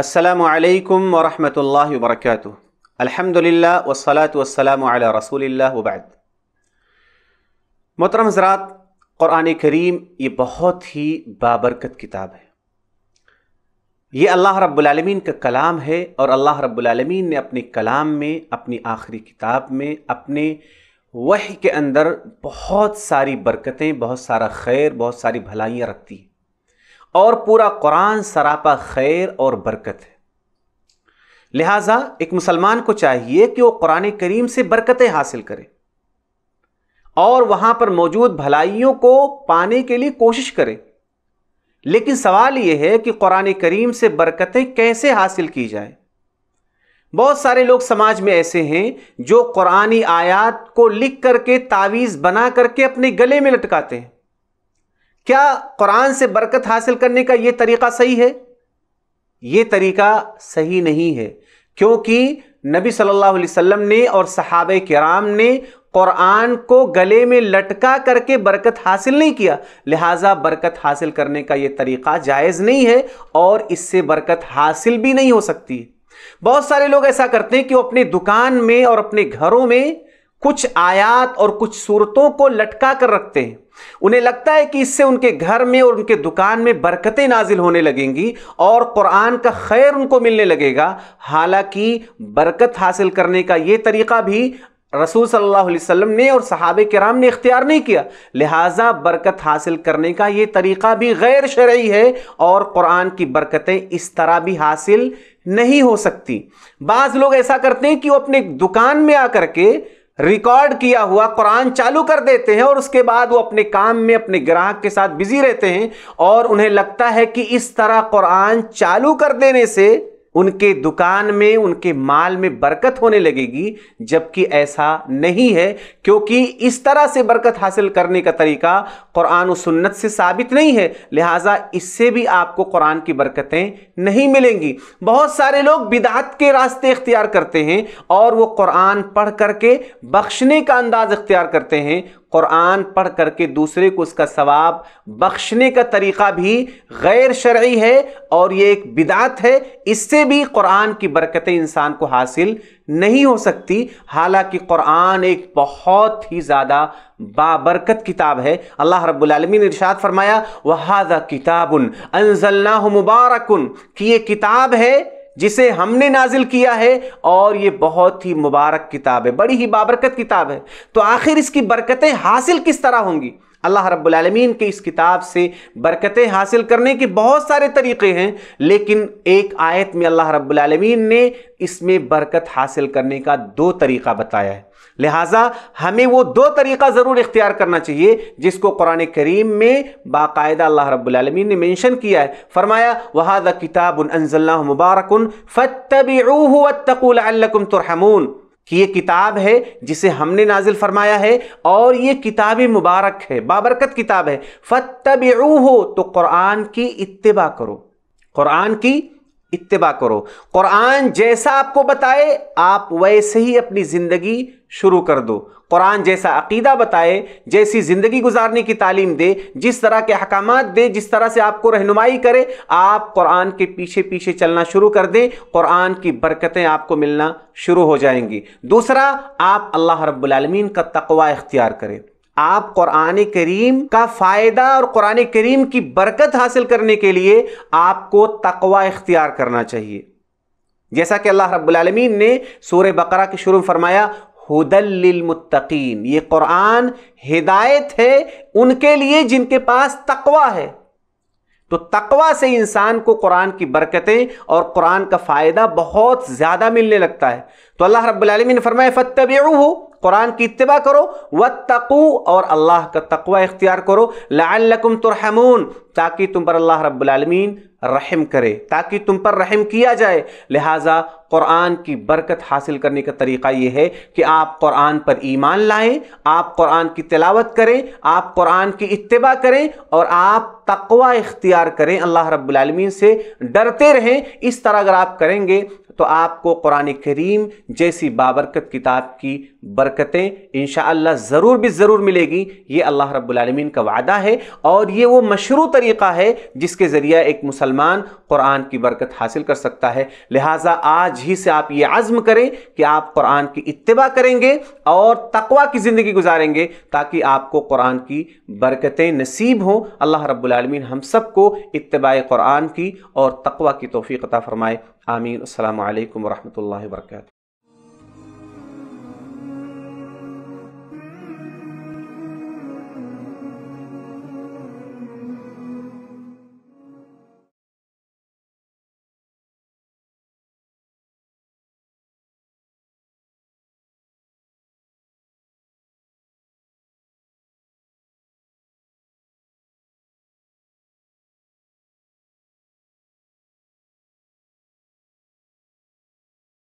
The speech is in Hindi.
असलकम वरहमल वर्क अलहमदिल्ला वसलात वसलाम रसूल वबाद मोहतरम हज़रात क़ुरान करीम ये बहुत ही बाबरकत किताब है ये अल्लाह रब्बुलमीन का कलाम है और अल्लाह रब्बुलमीन ने अपने कलाम में अपनी आखिरी किताब में अपने वही के अंदर बहुत सारी बरकतें बहुत सारा खैर बहुत सारी भलाइयाँ रखती हैं और पूरा कुरान सरापा खैर और बरकत है लिहाजा एक मुसलमान को चाहिए कि वो कुरान करीम से बरकतें हासिल करे और वहां पर मौजूद भलाइयों को पाने के लिए कोशिश करे लेकिन सवाल यह है कि कुरान करीम से बरकतें कैसे हासिल की जाए बहुत सारे लोग समाज में ऐसे हैं जो कुरानी आयात को लिख करके तावीज़ बना करके अपने गले में लटकाते हैं क्या कुरान से बरकत हासिल करने का यह तरीक़ा सही है ये तरीक़ा सही नहीं है क्योंकि नबी सल्लल्लाहु अलैहि वसल्लम ने और सहाब कराम ने क़ुरान को गले में लटका करके बरकत हासिल नहीं किया लिहाजा बरकत हासिल करने का यह तरीक़ा जायज़ नहीं है और इससे बरकत हासिल भी नहीं हो सकती बहुत सारे लोग ऐसा करते हैं कि वो अपने दुकान में और अपने घरों में कुछ आयात और कुछ सूरतों को लटका कर रखते हैं उन्हें लगता है कि इससे उनके घर में और उनके दुकान में बरकतें नाजिल होने लगेंगी और कुरान का खैर उनको मिलने लगेगा हालांकि बरकत हासिल करने का ये तरीका भी रसूल सल्लल्लाहु अलैहि वसल्लम ने और सहाब कराम ने इख्तियार नहीं किया लिहाजा बरकत हासिल करने का ये तरीका भी गैर शरय है और कुरान की बरकतें इस तरह भी हासिल नहीं हो सकती बाज़ लोग ऐसा करते हैं कि वो अपने दुकान में आकर के रिकॉर्ड किया हुआ कुरान चालू कर देते हैं और उसके बाद वो अपने काम में अपने ग्राहक के साथ बिजी रहते हैं और उन्हें लगता है कि इस तरह कुरान चालू कर देने से उनके दुकान में उनके माल में बरकत होने लगेगी जबकि ऐसा नहीं है क्योंकि इस तरह से बरकत हासिल करने का तरीका कुरान और सुन्नत से साबित नहीं है लिहाजा इससे भी आपको कुरान की बरकतें नहीं मिलेंगी बहुत सारे लोग बिदात के रास्ते इख्तियार करते हैं और वो कुरान पढ़ करके बख्शने का अंदाज इख्तियार करते हैं क़ुरान पढ़ करके दूसरे को उसका सवाब बख्शने का तरीक़ा भी गैर शर्य है और ये एक बिदात है इससे भी क़ुरान की बरकतें इंसान को हासिल नहीं हो सकती हालांकि क़ुरान एक बहुत ही ज़्यादा बाबरकत किताब है अल्लाह रब्बुलमी ने इर्शाद फरमाया वहादा किताबन अनजल्ला मुबारकन कि ये किताब है जिसे हमने नाजिल किया है और ये बहुत ही मुबारक किताब है बड़ी ही बाबरकत किताब है तो आखिर इसकी बरकतें हासिल किस तरह होंगी अल्लाह रब्बुल के इस किताब से बरकतें हासिल करने के बहुत सारे तरीक़े हैं लेकिन एक आयत में अल्लाह रब्बुल ने इसमें बरकत हासिल करने का दो तरीक़ा बताया है लिहाजा हमें वो दो तरीका ज़रूर इख्तियार करना चाहिए जिसको कुरान करीम में बाकायदा अल्लाह रबालमीन ने मैंशन किया है फरमाया वहाद किताब अनजल्ला मुबारक फ़तबीतकुम तुरहमून कि ये किताब है जिसे हमने नाजिल फरमाया है और ये किताब मुबारक है बाबरकत किताब है फ़तब हो तो कुरान की इत्तबा करो कुरान की इत्तबा करो कुरान जैसा आपको बताए आप वैसे ही अपनी ज़िंदगी शुरू कर दो कुरान जैसा अकीदा बताए जैसी ज़िंदगी गुजारने की तालीम दे जिस तरह के अहकाम दे जिस तरह से आपको रहनुमाई करे आप कुरान के पीछे पीछे चलना शुरू कर दें कुरान की बरकतें आपको मिलना शुरू हो जाएंगी दूसरा आप अल्लाह रब्बुल का तकवा इख्तियार करें आप कुरान करीम का फ़ायदा और कुरान करीम की बरकत हासिल करने के लिए आपको तकवा इख्तियार करना चाहिए जैसा कि अल्लाह रब्बुल ने सूर बकरा के शुरू फरमाया हुदल्लिलमुत्तकीन ये कुरान हिदायत है उनके लिए जिनके पास तकवा है तो तकवा से इंसान को कुरान की बरकतें और कुरान का फ़ायदा बहुत ज़्यादा मिलने लगता है तो अल्लाह रब्लम ने फरमाए फ़तब हो कुरान की इतबा करो व तकू और अल्लाह का तकवा इख्तियार करो लाकुम तुरहमून ताकि तुम पर अल्लाह रब्लमीन रहम करे ताकि तुम पर रहम किया जाए लिहाजा क़ुरान की बरकत हासिल करने का तरीका ये है कि आप क़ुरान पर ईमान लाएं आप क़ुरान की तिलावत करें आप क़ुरान की इतबा करें और आप तकवा इख्तियार करें अल्लाह रब्लमीन से डरते रहें इस तरह अगर आप करेंगे तो आपको क़ुरान करीम जैसी बाबरकत किताब की बरकतें इन ज़रूर भी ज़रूर मिलेगी ये अल्लाह रब्लमीन का वादा है और ये वो मशरू तरीक़ा है जिसके ज़रिए एक मुसलमान मुसलमान कुरान की बरकत हासिल कर सकता है लिहाजा आज ही से आप ये आज़म करें कि आप कुरान की इतबा करेंगे और तकवा की ज़िंदगी गुजारेंगे ताकि आपको कुरान की बरकतें नसीब हों अल्लाह रब्बुल हम सबको इतबा कुरान की और तकवा की तोफ़ी क़ता फ़रमाए आमीन अल्लाम वरहमल वर्का